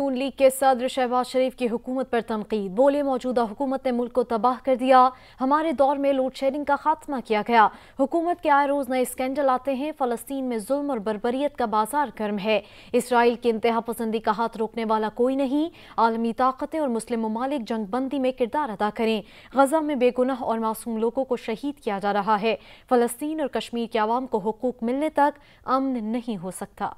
नून league के सदर शहबाज शरीफ की हुकूमत पर तनकीद बोले मौजूदा हुकूमत ने मुल्क को तबाह कर दिया हमारे दौर में लोड शेडिंग का खात्मा किया गया हुकूमत के आए रोज़ नए स्कैंडल आते हैं फ़लस्तीन में जुल्म और बरबरीत का बाजार गर्म है इसराइल की इंतहा पसंदी का हाथ रोकने वाला कोई नहीं आलमी ताकतें और मुस्लिम ममालिक जंगबंदी में किरदार अदा करें गजा में बेगुनाह और मासूम लोगों को शहीद किया जा रहा है फ़लस्तीन और कश्मीर के आवाम को हकूक़ मिलने तक अमन नहीं हो सकता